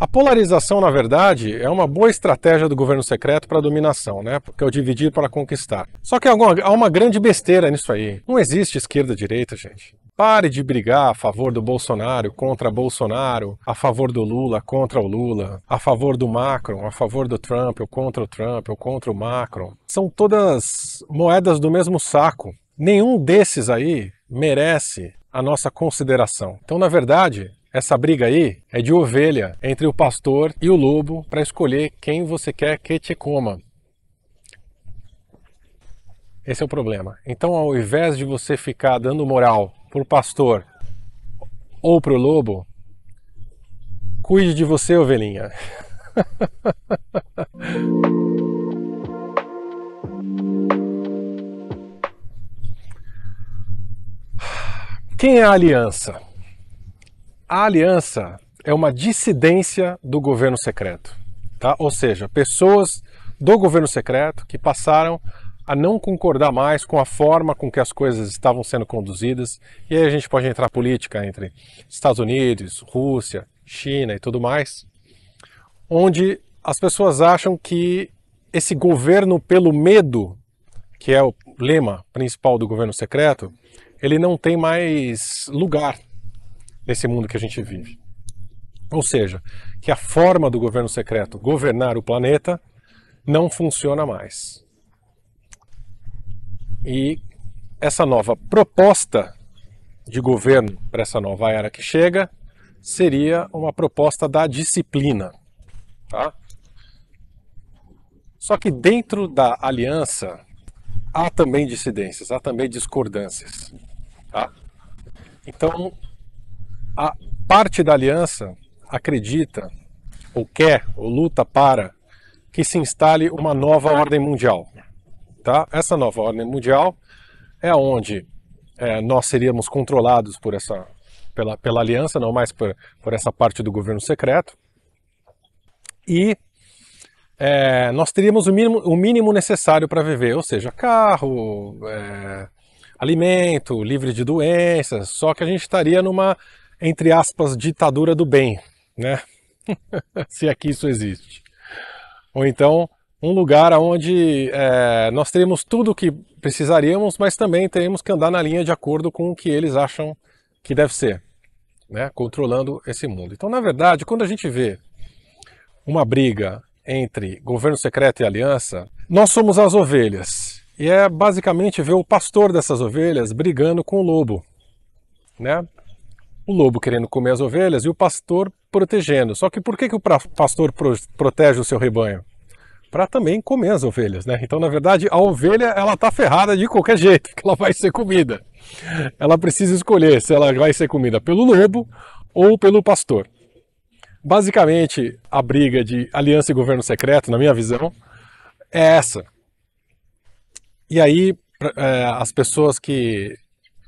A polarização, na verdade, é uma boa estratégia do governo secreto para a dominação, né? Porque é o dividir para conquistar. Só que há uma grande besteira nisso aí. Não existe esquerda-direita, gente. Pare de brigar a favor do Bolsonaro contra Bolsonaro, a favor do Lula contra o Lula, a favor do Macron, a favor do Trump ou contra o Trump ou contra o Macron. São todas moedas do mesmo saco. Nenhum desses aí merece a nossa consideração. Então, na verdade, essa briga aí é de ovelha entre o pastor e o lobo para escolher quem você quer que te coma. Esse é o problema. Então, ao invés de você ficar dando moral para o pastor ou para o lobo, cuide de você, ovelhinha. Quem é a aliança? A aliança é uma dissidência do governo secreto, tá? Ou seja, pessoas do governo secreto que passaram a não concordar mais com a forma com que as coisas estavam sendo conduzidas. E aí a gente pode entrar política entre Estados Unidos, Rússia, China e tudo mais, onde as pessoas acham que esse governo pelo medo, que é o lema principal do governo secreto, ele não tem mais lugar nesse mundo que a gente vive. Ou seja, que a forma do governo secreto governar o planeta não funciona mais. E essa nova proposta de governo para essa nova era que chega seria uma proposta da disciplina. Tá? Só que dentro da aliança há também dissidências, há também discordâncias. Tá? Então, a parte da aliança acredita, ou quer, ou luta para que se instale uma nova ordem mundial. Tá? Essa nova ordem mundial é onde é, nós seríamos controlados por essa, pela, pela aliança, não mais por, por essa parte do governo secreto. E é, nós teríamos o mínimo, o mínimo necessário para viver, ou seja, carro, é, alimento, livre de doenças, só que a gente estaria numa entre aspas, ditadura do bem, né? Se aqui é isso existe. Ou então, um lugar onde é, nós teremos tudo o que precisaríamos, mas também teremos que andar na linha de acordo com o que eles acham que deve ser, né? controlando esse mundo. Então, na verdade, quando a gente vê uma briga entre governo secreto e aliança, nós somos as ovelhas. E é basicamente ver o pastor dessas ovelhas brigando com o lobo. Né? o lobo querendo comer as ovelhas e o pastor protegendo. Só que por que, que o pastor protege o seu rebanho? Para também comer as ovelhas, né? Então, na verdade, a ovelha ela tá ferrada de qualquer jeito, que ela vai ser comida. Ela precisa escolher se ela vai ser comida pelo lobo ou pelo pastor. Basicamente, a briga de aliança e governo secreto, na minha visão, é essa. E aí, é, as pessoas que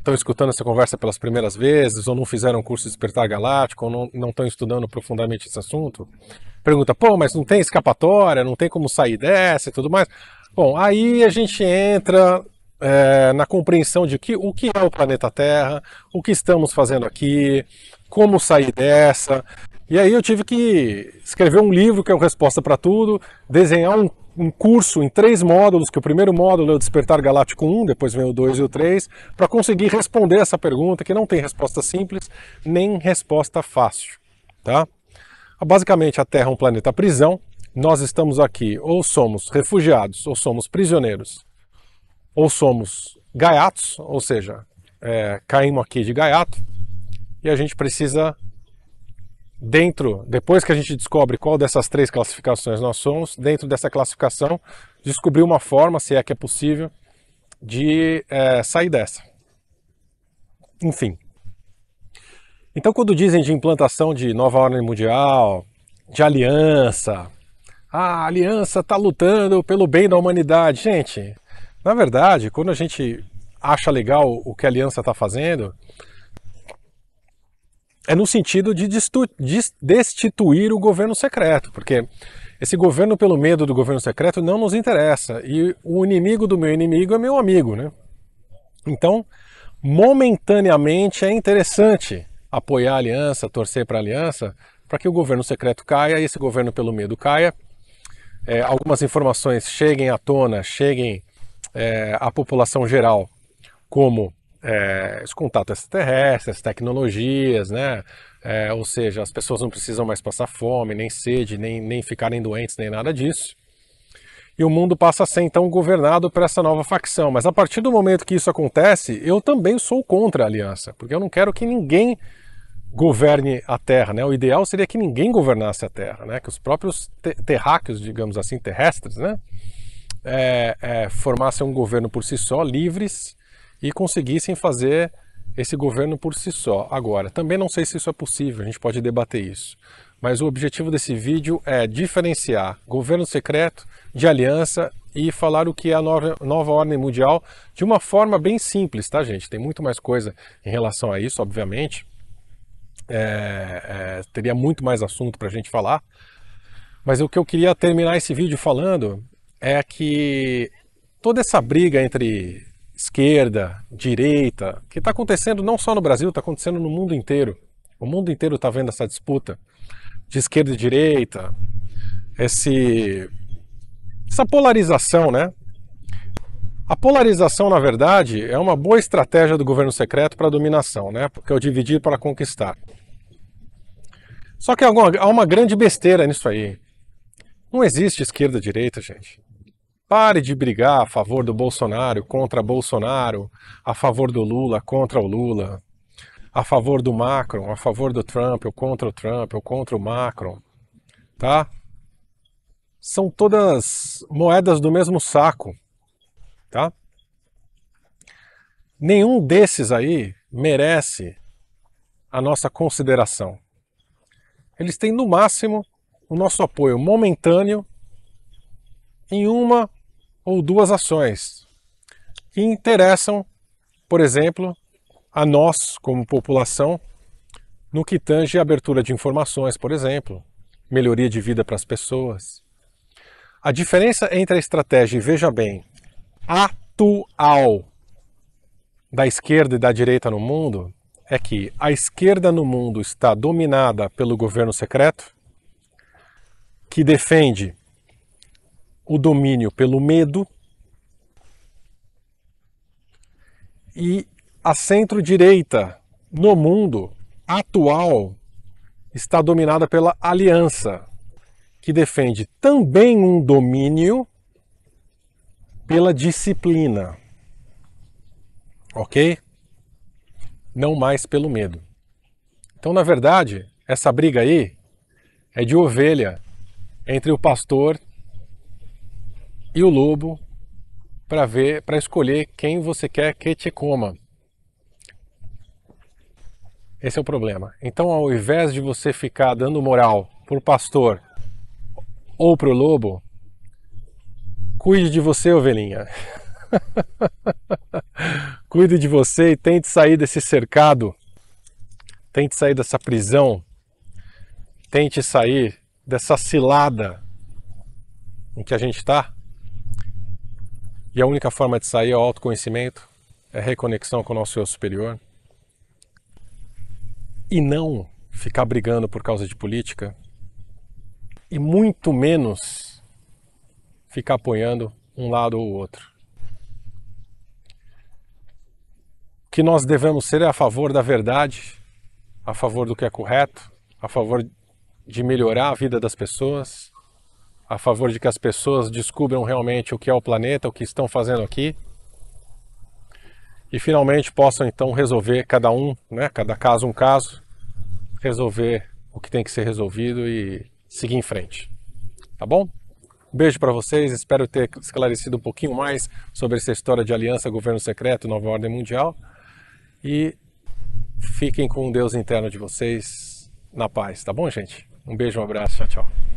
estão escutando essa conversa pelas primeiras vezes, ou não fizeram curso de Despertar Galáctico, ou não estão estudando profundamente esse assunto, pergunta, pô, mas não tem escapatória, não tem como sair dessa e tudo mais. Bom, aí a gente entra é, na compreensão de que, o que é o planeta Terra, o que estamos fazendo aqui, como sair dessa, e aí eu tive que escrever um livro, que é o resposta para tudo, desenhar um, um, curso em três módulos, que o primeiro módulo é o Despertar Galáctico 1, depois vem o 2 e o 3, para conseguir responder essa pergunta, que não tem resposta simples, nem resposta fácil, tá? Ah, basicamente, a Terra é um planeta prisão, nós estamos aqui ou somos refugiados, ou somos prisioneiros, ou somos gaiatos, ou seja, é, caímos aqui de gaiato, e a gente precisa dentro, depois que a gente descobre qual dessas três classificações nós somos, dentro dessa classificação, descobrir uma forma, se é que é possível, de é, sair dessa. Enfim. Então, quando dizem de implantação de nova ordem mundial, de aliança, ah, a aliança está lutando pelo bem da humanidade. Gente, na verdade, quando a gente acha legal o que a aliança está fazendo, é no sentido de destituir o governo secreto, porque esse governo pelo medo do governo secreto não nos interessa e o inimigo do meu inimigo é meu amigo, né? Então, momentaneamente é interessante apoiar a aliança, torcer para a aliança, para que o governo secreto caia, e esse governo pelo medo caia, é, algumas informações cheguem à tona, cheguem é, à população geral, como é, esse contato extraterrestre, as tecnologias, né? É, ou seja, as pessoas não precisam mais passar fome, nem sede, nem, nem ficarem doentes, nem nada disso. E o mundo passa a ser então governado por essa nova facção. Mas a partir do momento que isso acontece, eu também sou contra a aliança, porque eu não quero que ninguém governe a Terra, né? O ideal seria que ninguém governasse a Terra, né? Que os próprios te terráqueos, digamos assim, terrestres, né? É, é, formassem um governo por si só, livres, e conseguissem fazer esse governo por si só. Agora, também não sei se isso é possível, a gente pode debater isso. Mas o objetivo desse vídeo é diferenciar governo secreto de aliança e falar o que é a nova, ordem mundial de uma forma bem simples, tá, gente? Tem muito mais coisa em relação a isso, obviamente. É, é, teria muito mais assunto para a gente falar. Mas o que eu queria terminar esse vídeo falando é que toda essa briga entre esquerda, direita, que está acontecendo não só no Brasil, está acontecendo no mundo inteiro. O mundo inteiro está vendo essa disputa de esquerda e direita, esse, essa polarização, né? A polarização, na verdade, é uma boa estratégia do governo secreto para dominação, né? Porque é o dividir para conquistar. Só que há uma grande besteira nisso aí. Não existe esquerda-direita, e gente. Pare de brigar a favor do Bolsonaro contra Bolsonaro, a favor do Lula contra o Lula, a favor do Macron, a favor do Trump, ou contra o Trump, ou contra o Macron, tá? São todas moedas do mesmo saco, tá? Nenhum desses aí merece a nossa consideração. Eles têm no máximo o nosso apoio momentâneo em uma ou duas ações que interessam, por exemplo, a nós como população no que tange a abertura de informações, por exemplo, melhoria de vida para as pessoas. A diferença entre a estratégia, veja bem, atual da esquerda e da direita no mundo é que a esquerda no mundo está dominada pelo governo secreto, que defende o domínio pelo medo e a centro-direita no mundo atual está dominada pela Aliança, que defende também um domínio pela disciplina. Ok? Não mais pelo medo. Então, na verdade, essa briga aí é de ovelha entre o pastor e o lobo para ver, para escolher quem você quer que te coma. Esse é o problema. Então, ao invés de você ficar dando moral para o pastor ou para o lobo, cuide de você, ovelhinha. Cuide de você e tente sair desse cercado. Tente sair dessa prisão. Tente sair dessa cilada em que a gente está. E a única forma de sair é o autoconhecimento, é reconexão com o nosso eu superior. E não ficar brigando por causa de política. E muito menos ficar apoiando um lado ou outro. O que nós devemos ser é a favor da verdade, a favor do que é correto, a favor de melhorar a vida das pessoas a favor de que as pessoas descubram realmente o que é o planeta, o que estão fazendo aqui e finalmente possam então resolver cada um, né, cada caso um caso, resolver o que tem que ser resolvido e seguir em frente. Tá bom? Um beijo para vocês, espero ter esclarecido um pouquinho mais sobre essa história de aliança, governo secreto, nova ordem mundial e fiquem com o Deus interno de vocês na paz, tá bom, gente? Um beijo, um abraço, tchau, tchau.